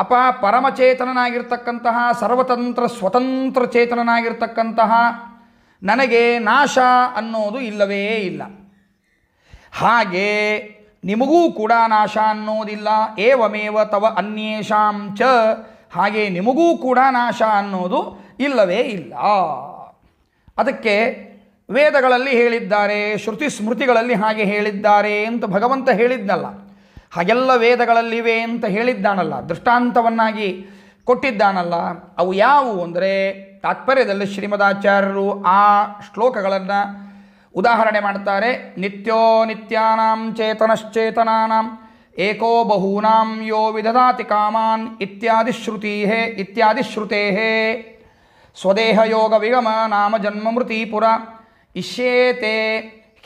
ಅಪ ಪರಮಚೇತನನಾಗಿರ್ತಕ್ಕಂತಹ ಸರ್ವತಂತ್ರ ಸ್ವತಂತ್ರ ಚೇತನನಾಗಿರ್ತಕ್ಕಂತಹ ನನಗೆ ನಾಶ ಅನ್ನೋದು ಇಲ್ಲವೇ ಇಲ್ಲ ಹಾಗೆ ನಿಮಗೂ ಕೂಡ ನಾಶ ಅನ್ನೋದಿಲ್ಲ ಏವಮೇವ ತವ ಅನ್ಯೇಷಾಂ ಚ ಹಾಗೆ ನಿಮಗೂ ಕೂಡ ನಾಶ ಅನ್ನೋದು ಇಲ್ಲವೇ ಇಲ್ಲ ಅದಕ್ಕೆ ವೇದಗಳಲ್ಲಿ ಹೇಳಿದ್ದಾರೆ ಶ್ರುತಿ ಸ್ಮೃತಿಗಳಲ್ಲಿ ಹಾಗೆ ಹೇಳಿದ್ದಾರೆ ಅಂತ ಭಗವಂತ ಹೇಳಿದ್ನಲ್ಲ ಹಾಗೆಲ್ಲ ವೇದಗಳಲ್ಲಿವೆ ಅಂತ ಹೇಳಿದ್ದಾನಲ್ಲ ದೃಷ್ಟಾಂತವನ್ನಾಗಿ ಕೊಟ್ಟಿದ್ದಾನಲ್ಲ ಅವು ಯಾವುವು ಅಂದರೆ ತಾತ್ಪರ್ಯದಲ್ಲಿ ಶ್ರೀಮದಾಚಾರ್ಯರು ಆ ಶ್ಲೋಕಗಳನ್ನು ಉದಾಹರಣೆ ಮಾಡ್ತಾರೆ ನಿತ್ಯೋ ನಿತ್ಯಾನಾಂ ಚೇತನಶ್ಚೇತನಾಂ ಏಕೋ ಬಹೂನಾಂ ಯೋ ವಿಧದಾತಿ ಕಾಮಾನ್ ಇತ್ಯಾದಿ ಶ್ರುತೀಹೇ ಇತ್ಯಾದಿ ಶ್ರುತೇಹೇ ಸ್ವದೇಹ ಯೋಗ ವಿಗಮ ನಾಮ ಜನ್ಮ ಮೃತಿ ಪುರ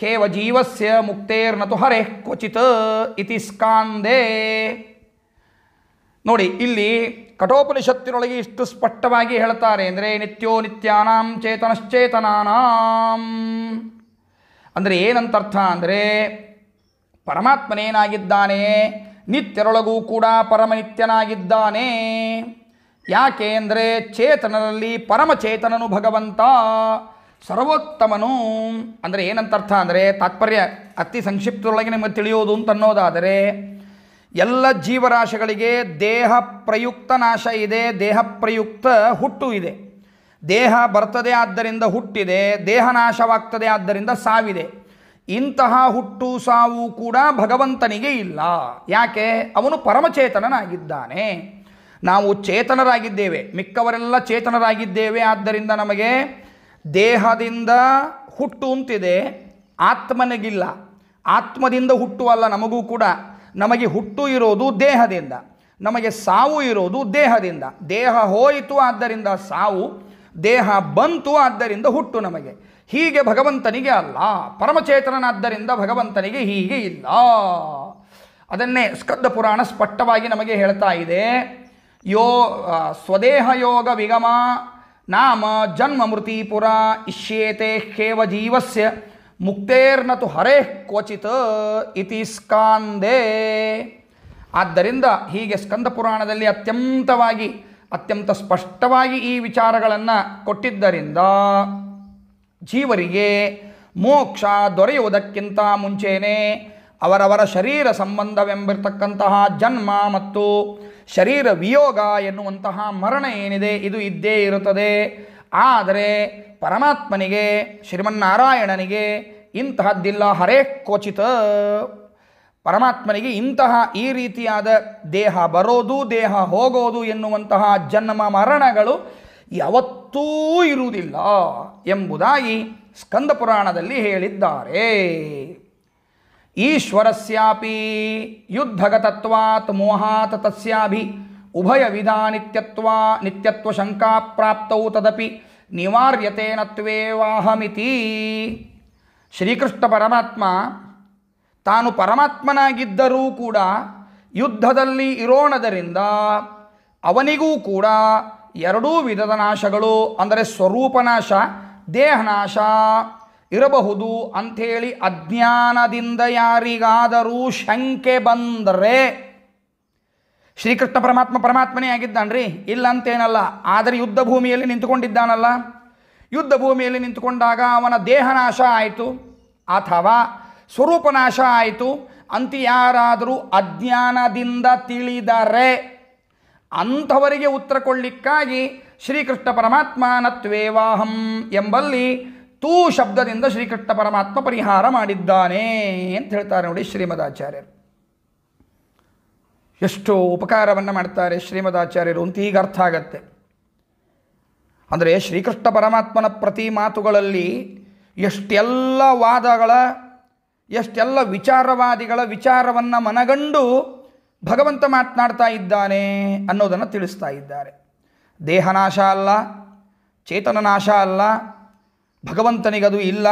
ಕೇವ ಜೀವಸ್ಯ ಮುಕ್ತೇರ್ನತು ಹರೆ ಕ್ವಚಿತ್ ಇತಿ ಸ್ಕಾಂದೇ ನೋಡಿ ಇಲ್ಲಿ ಕಠೋಪನಿಷತ್ತಿನೊಳಗೆ ಇಷ್ಟು ಸ್ಪಷ್ಟವಾಗಿ ಹೇಳ್ತಾರೆ ಅಂದರೆ ನಿತ್ಯೋ ನಿತ್ಯಾನಾಂ ಚೇತನಶ್ಚೇತನಾನಾಂ ಅಂದರೆ ಏನಂತರ್ಥ ಅಂದರೆ ಪರಮಾತ್ಮನೇನಾಗಿದ್ದಾನೆ ನಿತ್ಯರೊಳಗೂ ಕೂಡ ಪರಮನಿತ್ಯನಾಗಿದ್ದಾನೆ ಯಾಕೆ ಅಂದರೆ ಚೇತನರಲ್ಲಿ ಪರಮಚೇತನನು ಭಗವಂತ ಸರ್ವೋತ್ತಮನು ಅಂದರೆ ಅರ್ಥ ಅಂದರೆ ತಾತ್ಪರ್ಯ ಅತಿ ಸಂಕ್ಷಿಪ್ತದೊಳಗೆ ನಿಮಗೆ ತಿಳಿಯೋದು ಅಂತ ಅನ್ನೋದಾದರೆ ಎಲ್ಲ ಜೀವರಾಶಿಗಳಿಗೆ ದೇಹ ಪ್ರಯುಕ್ತ ನಾಶ ಇದೆ ದೇಹ ಪ್ರಯುಕ್ತ ಹುಟ್ಟು ಇದೆ ದೇಹ ಬರ್ತದೆ ಆದ್ದರಿಂದ ಹುಟ್ಟಿದೆ ದೇಹ ನಾಶವಾಗ್ತದೆ ಆದ್ದರಿಂದ ಸಾವಿದೆ ಇಂತಹ ಹುಟ್ಟು ಸಾವು ಕೂಡ ಭಗವಂತನಿಗೆ ಇಲ್ಲ ಯಾಕೆ ಅವನು ಪರಮಚೇತನನಾಗಿದ್ದಾನೆ ನಾವು ಚೇತನರಾಗಿದ್ದೇವೆ ಮಿಕ್ಕವರೆಲ್ಲ ಚೇತನರಾಗಿದ್ದೇವೆ ಆದ್ದರಿಂದ ನಮಗೆ ದೇಹದಿಂದ ಹುಟ್ಟು ಅಂತಿದೆ ಆತ್ಮನಿಗಿಲ್ಲ ಆತ್ಮದಿಂದ ಹುಟ್ಟುವಲ್ಲ ನಮಗೂ ಕೂಡ ನಮಗೆ ಹುಟ್ಟು ಇರೋದು ದೇಹದಿಂದ ನಮಗೆ ಸಾವು ಇರೋದು ದೇಹದಿಂದ ದೇಹ ಹೋಯಿತು ಆದ್ದರಿಂದ ಸಾವು ದೇಹ ಬಂತು ಆದ್ದರಿಂದ ಹುಟ್ಟು ನಮಗೆ ಹೀಗೆ ಭಗವಂತನಿಗೆ ಅಲ್ಲ ಪರಮಚೇತನಾದ್ದರಿಂದ ಭಗವಂತನಿಗೆ ಹೀಗೆ ಇಲ್ಲ ಅದನ್ನೇ ಸ್ಕಂದ ಪುರಾಣ ಸ್ಪಷ್ಟವಾಗಿ ನಮಗೆ ಹೇಳ್ತಾ ಇದೆ ಯೋ ಸ್ವದೇಹ ಯೋಗ ವಿಗಮ ನಾಮ ಜನ್ಮ ಮೃತಿ ಪುರ ಇಷ್ಯೇತೆ ಹೇವ ಜೀವಸ್ಯ ಮುಕ್ತೇರ್ನತು ಹರೇ ಕ್ವಚಿತ್ ಇತಿ ಸ್ಕಾಂದೇ ಆದ್ದರಿಂದ ಹೀಗೆ ಸ್ಕಂದ ಪುರಾಣದಲ್ಲಿ ಅತ್ಯಂತವಾಗಿ ಅತ್ಯಂತ ಸ್ಪಷ್ಟವಾಗಿ ಈ ವಿಚಾರಗಳನ್ನು ಕೊಟ್ಟಿದ್ದರಿಂದ ಜೀವರಿಗೆ ಮೋಕ್ಷ ದೊರೆಯುವುದಕ್ಕಿಂತ ಮುಂಚೆಯೇ ಅವರವರ ಶರೀರ ಸಂಬಂಧವೆಂಬಿರ್ತಕ್ಕಂತಹ ಜನ್ಮ ಮತ್ತು ಶರೀರ ವಿಯೋಗ ಎನ್ನುವಂತಹ ಮರಣ ಏನಿದೆ ಇದು ಇದ್ದೇ ಇರುತ್ತದೆ ಆದರೆ ಪರಮಾತ್ಮನಿಗೆ ಶ್ರೀಮನ್ನಾರಾಯಣನಿಗೆ ಇಂತಹದ್ದಿಲ್ಲ ಹರೇ ಕೋಚಿತ ಪರಮಾತ್ಮನಿಗೆ ಇಂತಹ ಈ ರೀತಿಯಾದ ದೇಹ ಬರೋದು ದೇಹ ಹೋಗೋದು ಎನ್ನುವಂತಹ ಜನ್ಮ ಮರಣಗಳು ಯಾವತ್ತೂ ಇರುವುದಿಲ್ಲ ಎಂಬುದಾಗಿ ಸ್ಕಂದ ಪುರಾಣದಲ್ಲಿ ಹೇಳಿದ್ದಾರೆ ಈಶ್ವರಸ್ಯಾಪಿ ಯುದ್ಧಗತತ್ವಾತ್ ಮೋಹಾತ್ ತಸ್ಯಾಭಿ ಉಭಯ ವಿಧಾ ನಿತ್ಯತ್ವ ನಿತ್ಯತ್ವ ಶಂಕಾ ಪ್ರಾಪ್ತವು ತದಪಿ ನಿವಾರ್ಯತೇನತ್ವೇವಾಹಮಿತಿ ಶ್ರೀಕೃಷ್ಣ ಪರಮಾತ್ಮ ತಾನು ಪರಮಾತ್ಮನಾಗಿದ್ದರೂ ಕೂಡ ಯುದ್ಧದಲ್ಲಿ ಇರೋಣದರಿಂದ ಅವನಿಗೂ ಕೂಡ ಎರಡೂ ವಿಧದ ನಾಶಗಳು ಅಂದರೆ ಸ್ವರೂಪನಾಶ ದೇಹನಾಶ ಇರಬಹುದು ಅಂಥೇಳಿ ಅಜ್ಞಾನದಿಂದ ಯಾರಿಗಾದರೂ ಶಂಕೆ ಬಂದರೆ ಶ್ರೀಕೃಷ್ಣ ಪರಮಾತ್ಮ ಪರಮಾತ್ಮನೇ ಇಲ್ಲ ಅಂತೇನಲ್ಲ ಆದರೆ ಯುದ್ಧ ಭೂಮಿಯಲ್ಲಿ ನಿಂತುಕೊಂಡಿದ್ದಾನಲ್ಲ ಯುದ್ಧ ಭೂಮಿಯಲ್ಲಿ ನಿಂತುಕೊಂಡಾಗ ಅವನ ದೇಹನಾಶ ಆಯಿತು ಅಥವಾ ಸ್ವರೂಪನಾಶ ಆಯಿತು ಅಂತ ಯಾರಾದರೂ ಅಜ್ಞಾನದಿಂದ ತಿಳಿದರೆ ಅಂಥವರಿಗೆ ಉತ್ತರ ಕೊಡಲಿಕ್ಕಾಗಿ ಶ್ರೀಕೃಷ್ಣ ಪರಮಾತ್ಮ ನತ್ವೇವಾಹಂ ಎಂಬಲ್ಲಿ ತೂ ಶಬ್ದದಿಂದ ಶ್ರೀಕೃಷ್ಣ ಪರಮಾತ್ಮ ಪರಿಹಾರ ಮಾಡಿದ್ದಾನೆ ಅಂತ ಹೇಳ್ತಾರೆ ನೋಡಿ ಶ್ರೀಮದಾಚಾರ್ಯರು ಎಷ್ಟು ಉಪಕಾರವನ್ನು ಮಾಡ್ತಾರೆ ಶ್ರೀಮದಾಚಾರ್ಯರು ಅಂತ ಈಗ ಅರ್ಥ ಆಗತ್ತೆ ಅಂದರೆ ಶ್ರೀಕೃಷ್ಣ ಪರಮಾತ್ಮನ ಪ್ರತಿ ಮಾತುಗಳಲ್ಲಿ ಎಷ್ಟೆಲ್ಲ ವಾದಗಳ ಎಷ್ಟೆಲ್ಲ ವಿಚಾರವಾದಿಗಳ ವಿಚಾರವನ್ನು ಮನಗಂಡು ಭಗವಂತ ಮಾತನಾಡ್ತಾ ಇದ್ದಾನೆ ಅನ್ನೋದನ್ನು ತಿಳಿಸ್ತಾ ಇದ್ದಾರೆ ದೇಹನಾಶ ಅಲ್ಲ ಚೇತನ ನಾಶ ಅಲ್ಲ ಭಗವಂತನಿಗದು ಇಲ್ಲ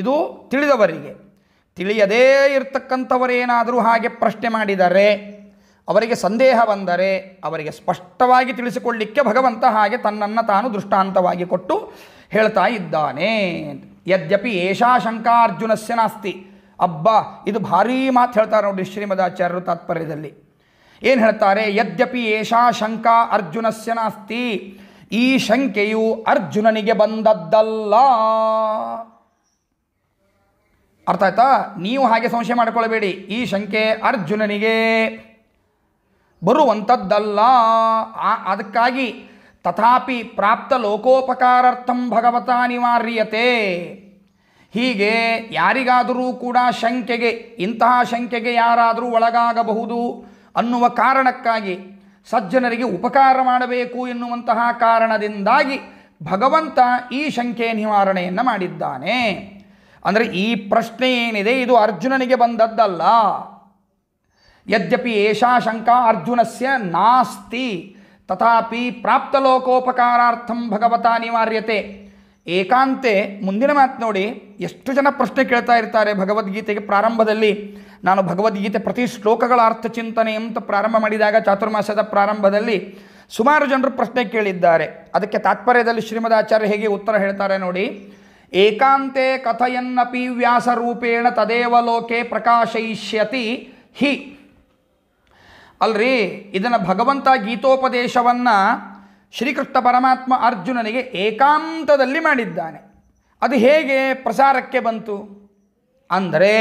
ಇದು ತಿಳಿದವರಿಗೆ ತಿಳಿಯದೇ ಇರತಕ್ಕಂಥವರೇನಾದರೂ ಹಾಗೆ ಪ್ರಶ್ನೆ ಮಾಡಿದರೆ ಅವರಿಗೆ ಸಂದೇಹ ಬಂದರೆ ಅವರಿಗೆ ಸ್ಪಷ್ಟವಾಗಿ ತಿಳಿಸಿಕೊಳ್ಳಿಕ್ಕೆ ಭಗವಂತ ಹಾಗೆ ತನ್ನನ್ನು ತಾನು ದೃಷ್ಟಾಂತವಾಗಿ ಕೊಟ್ಟು ಹೇಳ್ತಾ ಇದ್ದಾನೆ ಯದ್ಯಪಿ ಏಷಾ ಶಂಕಾರ್ಜುನಸ್ಯ ನಾಸ್ತಿ ಅಬ್ಬ ಇದು ಭಾರೀ ಮಾತು ಹೇಳ್ತಾರೆ ನೋಡಿ ಶ್ರೀಮದಾಚಾರ್ಯರು ತಾತ್ಪರ್ಯದಲ್ಲಿ ಏನು ಹೇಳ್ತಾರೆ ಯದ್ಯಪಿ ಏಷಾ ಶಂಕಾ ಅರ್ಜುನಸ್ಯ ನಾಸ್ತಿ ಈ ಶಂಕೆಯು ಅರ್ಜುನನಿಗೆ ಬಂದದ್ದಲ್ಲ ಅರ್ಥ ಆಯ್ತಾ ನೀವು ಹಾಗೆ ಸಂಶಯ ಮಾಡಿಕೊಳ್ಳಬೇಡಿ ಈ ಶಂಕೆ ಅರ್ಜುನನಿಗೆ ಬರುವಂಥದ್ದಲ್ಲ ಅದಕ್ಕಾಗಿ ತಥಾಪಿ ಪ್ರಾಪ್ತ ಲೋಕೋಪಕಾರಾರ್ಥಂ ಭಗವತ ಅನಿವಾರ್ಯತೆ ಹೀಗೆ ಯಾರಿಗಾದರೂ ಕೂಡ ಶಂಕೆಗೆ ಇಂತಹ ಶಂಕೆಗೆ ಯಾರಾದರೂ ಒಳಗಾಗಬಹುದು ಅನ್ನುವ ಕಾರಣಕ್ಕಾಗಿ ಸಜ್ಜನರಿಗೆ ಉಪಕಾರ ಮಾಡಬೇಕು ಎನ್ನುವಂತಹ ಕಾರಣದಿಂದಾಗಿ ಭಗವಂತ ಈ ಶಂಕೆ ನಿವಾರಣೆಯನ್ನು ಮಾಡಿದ್ದಾನೆ ಅಂದರೆ ಈ ಪ್ರಶ್ನೆ ಏನಿದೆ ಇದು ಅರ್ಜುನನಿಗೆ ಬಂದದ್ದಲ್ಲ ಯದ್ಯಪಿ ಏಷಾ ಶಂಕಾ ಅರ್ಜುನಸ್ಯ ನಾಸ್ತಿ ತಥಾಪಿ ಪ್ರಾಪ್ತಲೋಕೋಪಕಾರಾರ್ಥಂ ಭಗವತ ಅನಿವಾರ್ಯತೆ ಏಕಾಂತೆ ಮುಂದಿನ ಮಾತು ನೋಡಿ ಎಷ್ಟು ಜನ ಪ್ರಶ್ನೆ ಕೇಳ್ತಾ ಇರ್ತಾರೆ ಭಗವದ್ಗೀತೆಗೆ ಪ್ರಾರಂಭದಲ್ಲಿ ನಾನು ಭಗವದ್ಗೀತೆ ಪ್ರತಿ ಶ್ಲೋಕಗಳ ಅರ್ಥ ಚಿಂತನೆ ಅಂತ ಪ್ರಾರಂಭ ಮಾಡಿದಾಗ ಚಾತುರ್ಮಾಸದ ಪ್ರಾರಂಭದಲ್ಲಿ ಸುಮಾರು ಜನರು ಪ್ರಶ್ನೆ ಕೇಳಿದ್ದಾರೆ ಅದಕ್ಕೆ ತಾತ್ಪರ್ಯದಲ್ಲಿ ಶ್ರೀಮದ್ ಆಚಾರ್ಯ ಹೇಗೆ ಉತ್ತರ ಹೇಳ್ತಾರೆ ನೋಡಿ ಏಕಾಂತೆ ಕಥೆಯನ್ನಪಿ ವ್ಯಾಸರೂಪೇಣ ತದೇವ ಲೋಕೆ ಪ್ರಕಾಶಯಿಷ್ಯತಿ ಹಿ ಅಲ್ರಿ ಇದನ್ನು ಭಗವಂತ ಗೀತೋಪದೇಶವನ್ನು ಶ್ರೀಕೃಷ್ಣ ಪರಮಾತ್ಮ ಅರ್ಜುನನಿಗೆ ಏಕಾಂತದಲ್ಲಿ ಮಾಡಿದ್ದಾನೆ ಅದು ಹೇಗೆ ಪ್ರಸಾರಕ್ಕೆ ಬಂತು ಅಂದರೆ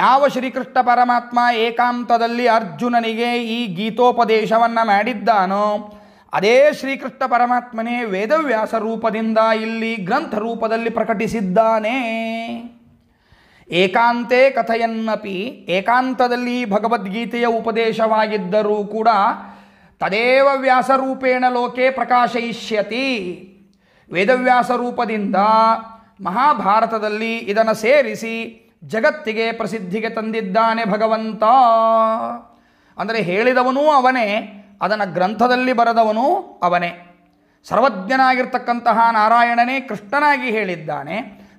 ಯಾವ ಶ್ರೀಕೃಷ್ಣ ಪರಮಾತ್ಮ ಏಕಾಂತದಲ್ಲಿ ಅರ್ಜುನನಿಗೆ ಈ ಗೀತೋಪದೇಶವನ್ನು ಮಾಡಿದ್ದಾನೋ ಅದೇ ಶ್ರೀಕೃಷ್ಣ ಪರಮಾತ್ಮನೇ ವೇದವ್ಯಾಸ ರೂಪದಿಂದ ಇಲ್ಲಿ ಗ್ರಂಥ ರೂಪದಲ್ಲಿ ಪ್ರಕಟಿಸಿದ್ದಾನೆ ಏಕಾಂತೇ ಕಥೆಯನ್ನಪಿ ಏಕಾಂತದಲ್ಲಿ ಭಗವದ್ಗೀತೆಯ ಉಪದೇಶವಾಗಿದ್ದರೂ ಕೂಡ ತದೇವ ವ್ಯಾಸರೂಪೇಣ ಲೋಕೆ ಪ್ರಕಾಶಯಿಷ್ಯತಿ ವೇದವ್ಯಾಸ ರೂಪದಿಂದ ಮಹಾಭಾರತದಲ್ಲಿ ಇದನ್ನು ಸೇರಿಸಿ ಜಗತ್ತಿಗೆ ಪ್ರಸಿದ್ಧಿಗೆ ತಂದಿದ್ದಾನೆ ಭಗವಂತ ಅಂದರೆ ಹೇಳಿದವನೂ ಅವನೇ ಅದನ್ನು ಗ್ರಂಥದಲ್ಲಿ ಬರೆದವನೂ ಅವನೇ ಸರ್ವಜ್ಞನಾಗಿರ್ತಕ್ಕಂತಹ ನಾರಾಯಣನೇ ಕೃಷ್ಣನಾಗಿ ಹೇಳಿದ್ದಾನೆ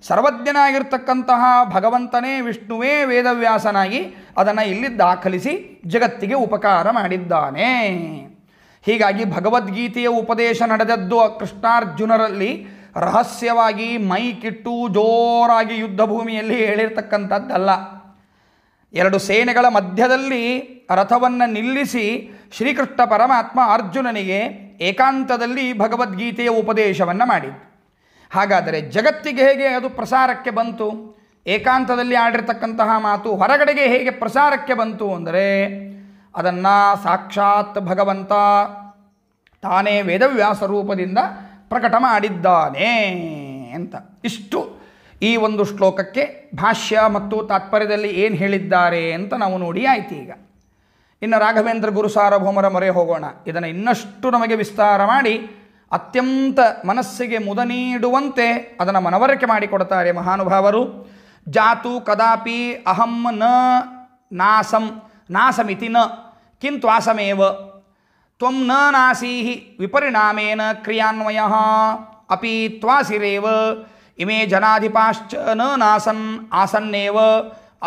ಸರ್ವಜ್ಞನಾಗಿರ್ತಕ್ಕಂತಹ ಭಗವಂತನೇ ವಿಷ್ಣುವೇ ವೇದವ್ಯಾಸನಾಗಿ ಅದನ್ನು ಇಲ್ಲಿ ದಾಖಲಿಸಿ ಜಗತ್ತಿಗೆ ಉಪಕಾರ ಮಾಡಿದ್ದಾನೆ ಹೀಗಾಗಿ ಭಗವದ್ಗೀತೆಯ ಉಪದೇಶ ನಡೆದದ್ದು ಕೃಷ್ಣಾರ್ಜುನರಲ್ಲಿ ರಹಸ್ಯವಾಗಿ ಮೈಕಿಟ್ಟು ಜೋರಾಗಿ ಯುದ್ಧ ಭೂಮಿಯಲ್ಲಿ ಹೇಳಿರ್ತಕ್ಕಂಥದ್ದಲ್ಲ ಎರಡು ಸೇನೆಗಳ ಮಧ್ಯದಲ್ಲಿ ರಥವನ್ನು ನಿಲ್ಲಿಸಿ ಶ್ರೀಕೃಷ್ಣ ಪರಮಾತ್ಮ ಅರ್ಜುನನಿಗೆ ಏಕಾಂತದಲ್ಲಿ ಭಗವದ್ಗೀತೆಯ ಉಪದೇಶವನ್ನು ಮಾಡಿದ್ದು ಹಾಗಾದರೆ ಜಗತ್ತಿಗೆ ಹೇಗೆ ಅದು ಪ್ರಸಾರಕ್ಕೆ ಬಂತು ಏಕಾಂತದಲ್ಲಿ ಆಡಿರ್ತಕ್ಕಂತಹ ಮಾತು ಹೊರಗಡೆಗೆ ಹೇಗೆ ಪ್ರಸಾರಕ್ಕೆ ಬಂತು ಅಂದರೆ ಅದನ್ನು ಸಾಕ್ಷಾತ್ ಭಗವಂತ ತಾನೇ ವೇದವ್ಯಾಸ ರೂಪದಿಂದ ಪ್ರಕಟ ಮಾಡಿದ್ದಾನೆ ಅಂತ ಇಷ್ಟು ಈ ಒಂದು ಶ್ಲೋಕಕ್ಕೆ ಭಾಷ್ಯ ಮತ್ತು ತಾತ್ಪರ್ಯದಲ್ಲಿ ಏನು ಹೇಳಿದ್ದಾರೆ ಅಂತ ನಾವು ನೋಡಿ ಆಯ್ತು ಈಗ ಇನ್ನು ರಾಘವೇಂದ್ರ ಗುರು ಸಾರ್ವಭೌಮರ ಮೊರೆ ಹೋಗೋಣ ಇದನ್ನು ಇನ್ನಷ್ಟು ನಮಗೆ ವಿಸ್ತಾರ ಮಾಡಿ ಅತ್ಯಂತ ಮನಸ್ಸಿಗೆ ಮುದ ನೀಡುವಂತೆ ಅದನ್ನು ಮನವರಿಕೆ ಮಾಡಿಕೊಡ್ತಾರೆ ಮಹಾನುಭಾವರು ಜಾತು ಕದಾಪಿ ಅಹಂ ನ ನಾಸಂ ನಾಸಮಿತಿ ನ ಕಿಂತ್ವಾಸಮೇವ त्वं न नासीः विपरिणामेन क्रियान्वयः अपि त्वासिरेव इमे जनाधिपाश्च न नासन् आसन्नेव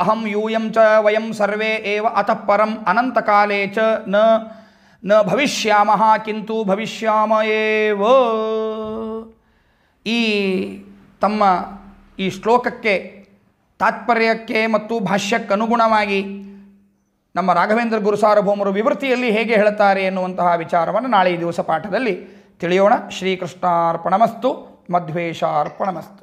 अहं यूयं च वयं सर्वे एव अतः परम् अनन्तकाले च न न भविष्यामः किन्तु भविष्याम एव ಈ ತಮ್ಮ ಈ ಶ್ಲೋಕಕ್ಕೆ ತಾತ್ಪರ್ಯಕ್ಕೆ ಮತ್ತು ಭಾಷ್ಯಕ್ಕನುಗುಣವಾಗಿ ನಮ್ಮ ರಾಘವೇಂದ್ರ ಗುರುಸಾರ್ವಭೌಮರು ವಿವೃತ್ತಿಯಲ್ಲಿ ಹೇಗೆ ಹೇಳುತ್ತಾರೆ ಎನ್ನುವಂತಹ ವಿಚಾರವನ್ನು ನಾಳೆ ಈ ದಿವಸ ಪಾಠದಲ್ಲಿ ತಿಳಿಯೋಣ ಶ್ರೀಕೃಷ್ಣಾರ್ಪಣಮಸ್ತು ಮಧ್ವೇಶಾರ್ಪಣಮಸ್ತು